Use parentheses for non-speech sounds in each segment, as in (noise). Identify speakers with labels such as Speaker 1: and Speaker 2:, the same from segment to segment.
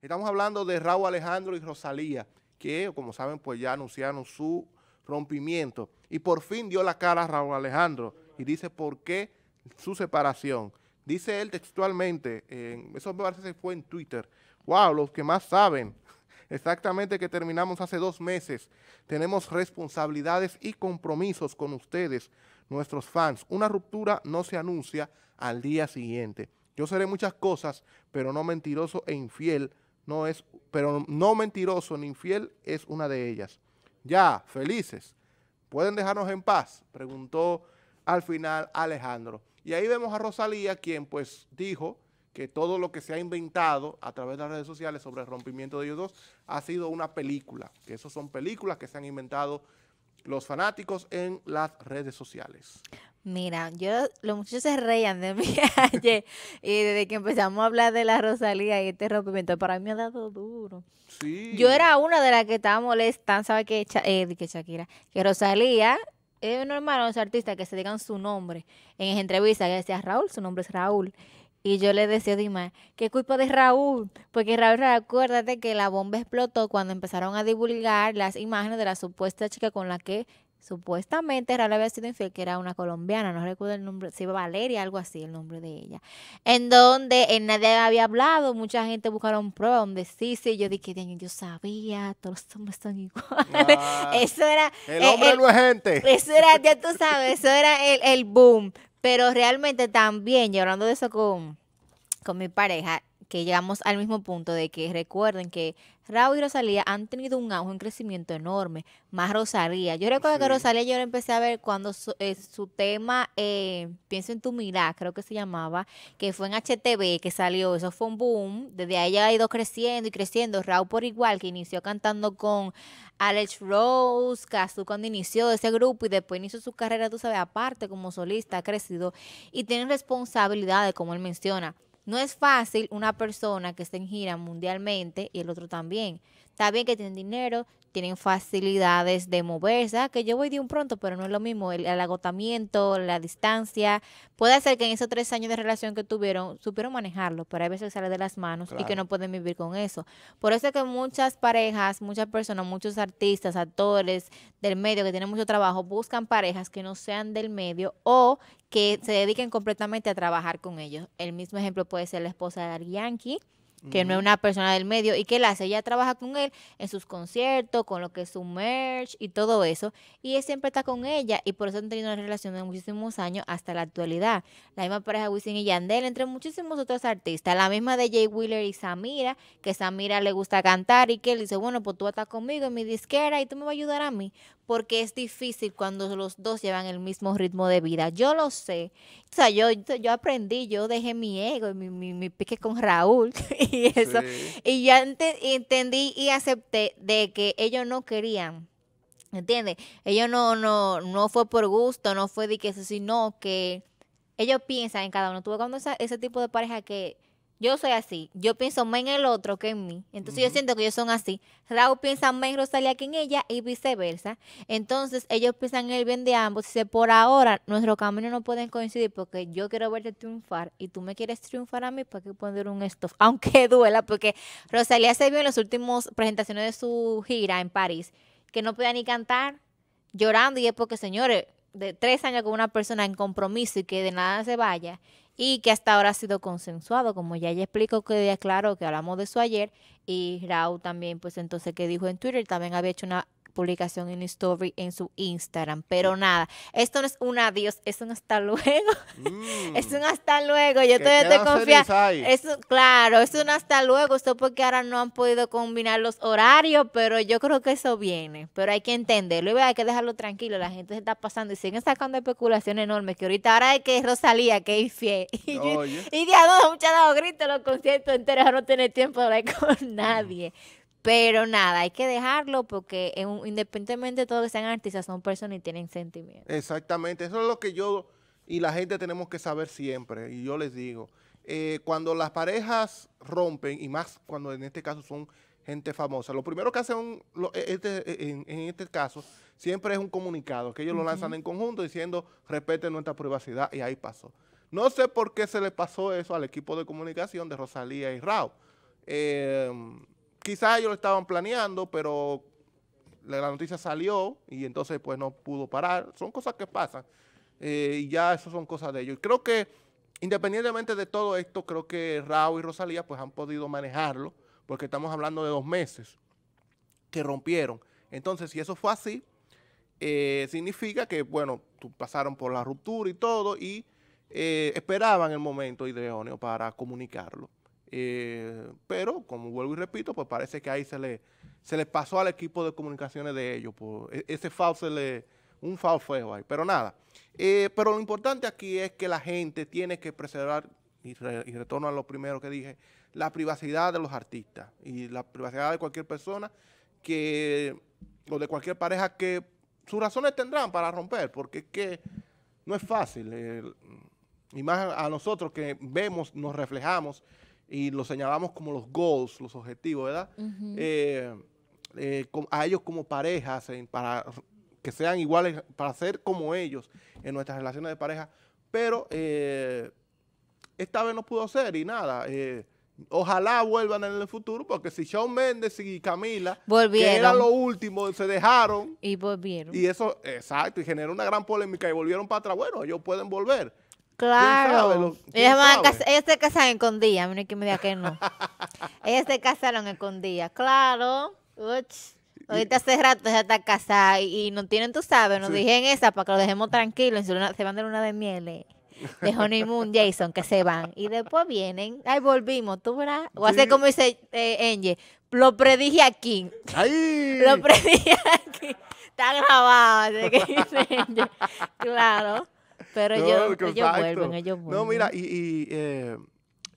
Speaker 1: Estamos hablando de Raúl Alejandro y Rosalía, que como saben pues ya anunciaron su rompimiento. Y por fin dio la cara a Raúl Alejandro y dice por qué su separación. Dice él textualmente, eso me parece que fue en Twitter, wow, los que más saben, (laughs) exactamente que terminamos hace dos meses, tenemos responsabilidades y compromisos con ustedes, nuestros fans. Una ruptura no se anuncia al día siguiente. Yo seré muchas cosas, pero no mentiroso e infiel no es, pero no mentiroso ni infiel es una de ellas. Ya, felices. ¿Pueden dejarnos en paz? Preguntó al final Alejandro. Y ahí vemos a Rosalía, quien pues dijo que todo lo que se ha inventado a través de las redes sociales sobre el rompimiento de ellos dos ha sido una película, que esas son películas que se han inventado los fanáticos en las redes sociales.
Speaker 2: Mira, yo los muchachos se reían de mí (laughs) ayer y desde que empezamos a hablar de la Rosalía y este rompimiento para mí me ha dado duro.
Speaker 1: Sí. Yo era
Speaker 2: una de las que estaba molesta, ¿sabes qué? Eh, que Shakira, que Rosalía es normal a los artistas que se digan su nombre en entrevista que decía Raúl, su nombre es Raúl. Y yo le decía a Dima, ¿qué culpa de Raúl? Porque Raúl, acuérdate que la bomba explotó cuando empezaron a divulgar las imágenes de la supuesta chica con la que supuestamente Raúl había sido infiel, que era una colombiana, no recuerdo el nombre, si Valeria, algo así, el nombre de ella. En donde nadie había hablado, mucha gente buscaron pruebas donde sí, sí, yo dije, yo sabía, todos los hombres son iguales. Ah, (laughs) eso era... El hombre eh, no es gente. Eh, eso era, ya tú sabes, eso era el, el boom. Pero realmente también, yo hablando de eso con, con mi pareja, que llegamos al mismo punto de que recuerden que Raúl y Rosalía han tenido un auge, un crecimiento enorme, más Rosalía. Yo recuerdo que Rosalía yo la empecé a ver cuando su, eh, tema, eh, pienso en tu mirada, creo que se llamaba, que fue en HTV que salió, eso fue un boom, desde ahí ha ido creciendo y creciendo, Raúl por igual, que inició cantando con Alex Rose, cuando inició ese grupo y después inició su carrera, tú sabes, aparte como solista, ha crecido y tiene responsabilidades, como él menciona no es fácil una persona que esté en gira mundialmente y el otro también. Está bien que tienen dinero, tienen facilidades de moverse, ah, que yo voy de un pronto, pero no es lo mismo, el, agotamiento, la distancia, puede ser que en esos tres años de relación que tuvieron, supieron manejarlo, pero hay veces que sale de las manos y que no pueden vivir con eso. Por eso es que muchas parejas, muchas personas, muchos artistas, actores del medio que tienen mucho trabajo, buscan parejas que no sean del medio o que se dediquen completamente a trabajar con ellos. El mismo ejemplo puede ser la esposa de Yankee, que no es una persona del medio y que la hace, ella trabaja con él en sus conciertos, con lo que es su merch y todo eso, y él siempre está con ella y por eso han tenido una relación de muchísimos años hasta la actualidad. La misma pareja Wisin y Yandel, entre muchísimos otros artistas, la misma de Jay Wheeler y Samira, que Samira le gusta cantar y que él dice, bueno, pues tú estás conmigo en mi disquera y tú me vas a ayudar a mí, porque es difícil cuando los dos llevan el mismo ritmo de vida. Yo lo sé. O sea, yo, yo aprendí, yo dejé mi ego, mi, mi, pique con Raúl (laughs) y eso. Y ya entendí y acepté de que ellos no querían. ¿Entiendes? Ellos no, no, no fue por gusto, no fue de que eso, sino que ellos piensan en cada uno. Tuve cuando ese tipo de pareja que yo soy así. Yo pienso más en el otro que en mí. Entonces yo siento que ellos son así. Raúl piensa más en Rosalía que en ella y viceversa. Entonces ellos piensan en el bien de ambos. Dice, por ahora nuestros caminos no pueden coincidir porque yo quiero verte triunfar y tú me quieres triunfar a mí para pues, que poner un stop. (laughs) Aunque duela, porque Rosalía se vio en las últimas presentaciones de su gira en París que no podía ni cantar llorando y es porque, señores, de tres años con una persona en compromiso y que de nada se vaya y que hasta ahora ha sido consensuado, como ya ya explico que claro que hablamos de eso ayer y Raúl también pues entonces que dijo en Twitter también había hecho una publicación en story en su Instagram. Pero mm. nada, esto no es un adiós, es un hasta luego. (laughs) es mm. un hasta luego. Yo todavía te confío. claro, es un hasta luego. Esto porque ahora no han podido combinar los horarios, pero yo creo que eso viene. Pero hay que entenderlo y hay que dejarlo tranquilo. La gente se está pasando y siguen sacando especulaciones enormes. Que ahorita ahora hay que Rosalía, que es fiel.
Speaker 1: (laughs)
Speaker 2: Y, de a gritos los conciertos enteros. No tiene tiempo de hablar con mm. nadie. Pero nada, hay que dejarlo porque independientemente de todo que sean artistas, son personas y tienen sentimientos.
Speaker 1: Exactamente, eso es lo que yo y la gente tenemos que saber siempre. Y yo les digo, eh, cuando las parejas rompen, y más cuando en este caso son gente famosa, lo primero que hacen e, este, en, este caso siempre es un comunicado, que ellos lo lanzan en conjunto diciendo, respeten nuestra privacidad, y ahí pasó. No sé por qué se le pasó eso al equipo de comunicación de Rosalía y Raúl. Eh, quizás ellos lo estaban planeando, pero la, noticia salió y entonces pues no pudo parar. Son cosas que pasan eh, y ya eso son cosas de ellos. Creo que independientemente de todo esto, creo que Raúl y Rosalía pues han podido manejarlo porque estamos hablando de dos meses que rompieron. Entonces, si eso fue así, eh, significa que, bueno, pasaron por la ruptura y todo y eh, esperaban el momento idóneo para comunicarlo. Eh, pero, como vuelvo y repito, pues parece que ahí se le, se le pasó al equipo de comunicaciones de ellos. Por, e, ese foul se le... Un foul feo ahí. Pero nada. Eh, pero lo importante aquí es que la gente tiene que preservar, y, retorno a lo primero que dije, la privacidad de los artistas y la privacidad de cualquier persona que o de cualquier pareja que sus razones tendrán para romper, porque es que no es fácil. Eh, y más a nosotros que vemos, nos reflejamos y lo señalamos como los goals, los objetivos, ¿verdad? Eh, eh, a ellos como parejas, para que sean iguales, para ser como ellos en nuestras relaciones de pareja, pero eh, esta vez no pudo ser y nada. Ojalá vuelvan en el futuro, porque si Shawn Mendes y Camila, eran que era lo último, se dejaron. Y volvieron. Y eso, exacto, y generó una gran polémica y volvieron para atrás. Bueno, ellos pueden volver. Claro. ellos ellas, van a
Speaker 2: ellas, se casaron en A mí no hay que me diga que no. (laughs) ellas se casaron en Condilla, Claro. Uch. Ahorita hace rato ya está casada y, no tienen, tú sabes, nos dijeron dije esa para que lo dejemos tranquilo. Se van de luna de miel. Eh, de Honeymoon (laughs) Jason que se van y después vienen. ahí volvimos, tú verás. O así como dice eh, lo predije aquí. (laughs) Lo predije aquí. Está grabado. Que dice Engie. Claro. Pero ellos, vuelven, ellos vuelven. No, mira,
Speaker 1: y, y eh,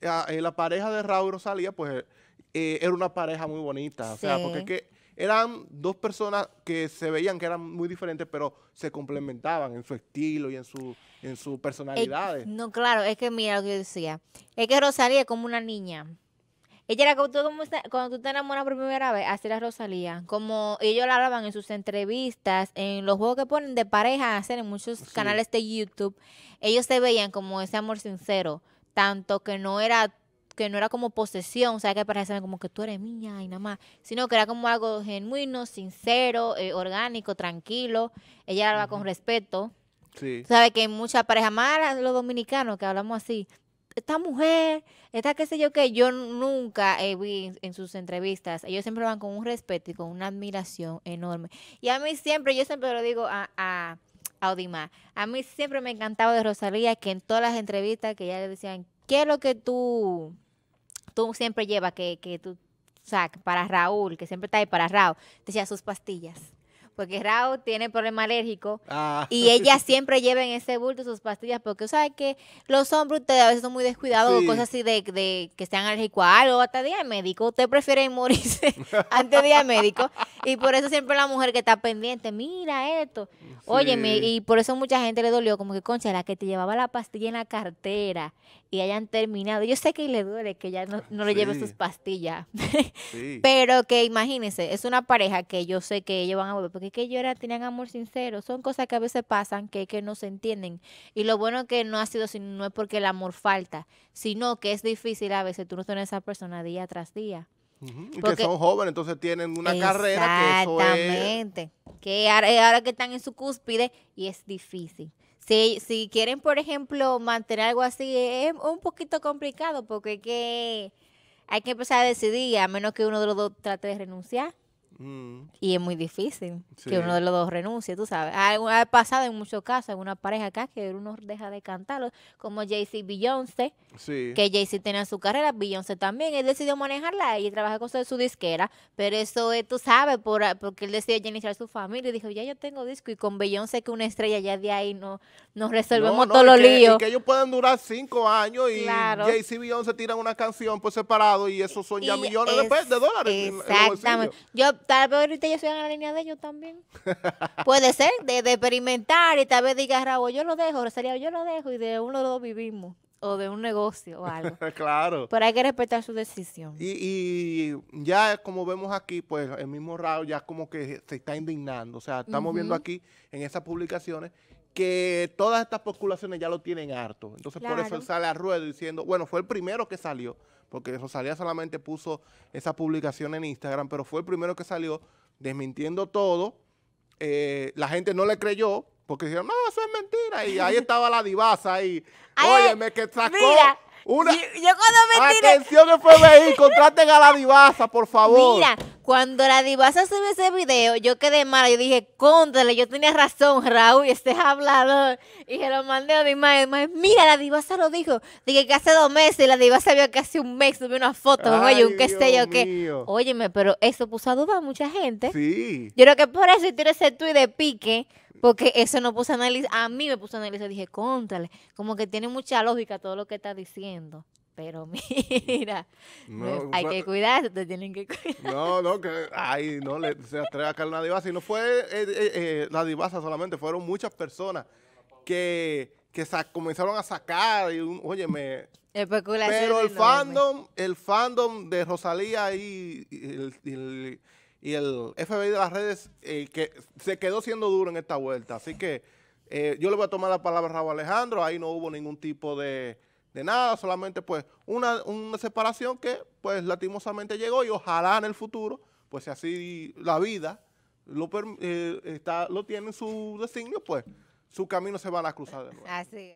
Speaker 1: ah, eh, la pareja de Raúl Rosalía, pues eh, era una pareja muy bonita. O sea, porque que eran dos personas que se veían que eran muy diferentes, pero se complementaban en su estilo y en su en sus eh, personalidades. no,
Speaker 2: claro, es que mira lo que yo decía. Es que Rosalía es como una niña. Ella era como, cuando tú te enamoras por primera vez, así la Rosalía. Como ellos la hablaban en sus entrevistas, en los juegos que ponen de pareja, hacer en muchos canales de YouTube, ellos se veían como ese amor sincero, tanto que no era que no era como posesión, o sea, que parecían como que tú eres mía y nada más, sino que era como algo genuino, sincero, eh, orgánico, tranquilo. Ella hablaba con respeto. Sí. Sabe que hay muchas parejas más los dominicanos que hablamos así, esta mujer, esta qué sé yo que yo nunca he visto en sus entrevistas. Ellos siempre van con un respeto y con una admiración enorme. Y a mí siempre, yo siempre lo digo a, a, a Odimar, a mí siempre me encantaba de Rosalía que en todas las entrevistas que ella le decían, ¿qué es lo que tú, tú siempre llevas que, tú, o para Raúl, que siempre está ahí para Raúl? Decía sus pastillas porque Raúl tiene problema alérgico
Speaker 1: ah. y ella
Speaker 2: siempre lleva en ese bulto sus pastillas porque sabes que los hombres ustedes a veces son muy descuidados cosas así de, que sean alérgicos a algo hasta día médico. Usted prefiere morirse (laughs) antes de día médico y por eso siempre la mujer que está pendiente, mira esto, Óyeme, oye, y por eso mucha gente le dolió como que concha, la que te llevaba la pastilla en la cartera y hayan terminado. Yo sé que le duele que ella no, le lleve sus pastillas,
Speaker 1: (laughs)
Speaker 2: pero que imagínense, es una pareja que yo sé que ellos van a volver de que ellos tenían amor sincero. Son cosas que a veces pasan que, no se entienden. Y lo bueno que no ha sido, no es porque el amor falta, sino que es difícil a veces tú no tienes esa persona día tras día.
Speaker 1: Porque, que son jóvenes, entonces tienen una carrera que Exactamente.
Speaker 2: Que eh, ahora, que están en su cúspide y es difícil. Si, si, quieren, por ejemplo, mantener algo así, eh, es un poquito complicado porque que, hay que empezar a decidir, a menos que uno de los dos trate de renunciar. Mm. Y es muy difícil
Speaker 1: que uno de los dos
Speaker 2: renuncie, tú sabes. Ha, pasado en muchos casos, en una pareja acá, que uno deja de cantarlo, como Jay-Z Beyoncé, que Jay-Z tenía su carrera, Beyoncé también, él decidió manejarla y trabajar con su disquera, pero eso es, tú sabes, por, ah, porque él decidió iniciar su familia y dijo, ya yo tengo disco y con Beyoncé que una estrella ya de ahí no nos resolvemos todos los líos. que ellos
Speaker 1: puedan durar cinco años y jay Beyoncé tiran una canción por separado y eso son ya millones de, dólares. Exactamente.
Speaker 2: yo tal vez ahorita yo soy en la línea de ellos también. Puede ser, de, experimentar y tal vez diga Raúl, yo lo dejo, sería yo lo dejo y de uno o dos vivimos o de un negocio o algo. (laughs)
Speaker 1: claro. Pero
Speaker 2: hay que respetar su decisión.
Speaker 1: Y, ya como vemos aquí, pues el mismo Raúl ya como que se está indignando. O sea, estamos viendo aquí en esas publicaciones que todas estas populaciones ya lo tienen harto. Entonces por eso él sale a ruedo diciendo, bueno, fue el primero que salió, porque Rosalía solamente puso esa publicación en Instagram, pero fue el primero que salió desmintiendo todo. Eh, la gente no le creyó, porque dijeron, no, eso es mentira. Y ahí (laughs) estaba la divasa y, óyeme, que sacó... Una... Yo, cuando Atención (laughs) contraten a la divasa, por
Speaker 2: favor. Mira, cuando la divasa subió ese video, yo quedé mala. Yo dije, cóntale, yo tenía razón, Raúl, este es hablador. Y se lo mandé a mi madre. Mira, la divasa lo dijo. Dije que hace dos meses, la divasa vio que hace un mes subió una foto oye, un qué sé yo qué. Óyeme, pero eso puso a duda a mucha gente.
Speaker 1: Sí. Yo
Speaker 2: creo que por eso tiene ese tuit de pique porque eso no puso análisis, a mí me puso análisis, dije, contale, como que tiene mucha lógica todo lo que está diciendo. Pero (laughs) mira,
Speaker 1: pues, hay que
Speaker 2: cuidarse, te tienen que
Speaker 1: cuidar. No, no, que ay, no le, se atreva a caer Y no fue la eh, eh, eh, divasa solamente, fueron muchas personas que, que comenzaron a sacar. Y oye, óyeme.
Speaker 2: Especulación pero el fandom,
Speaker 1: el fandom de Rosalía y, y el y el FBI de las redes eh, que se quedó siendo duro en esta vuelta. Así que eh, yo le voy a tomar la palabra a Raúl Alejandro. Ahí no hubo ningún tipo de, nada, solamente pues una, separación que pues latimosamente llegó y ojalá en el futuro, pues si así la vida lo, eh, está, lo tiene en su designio, pues su camino se van a cruzar de nuevo.
Speaker 2: Así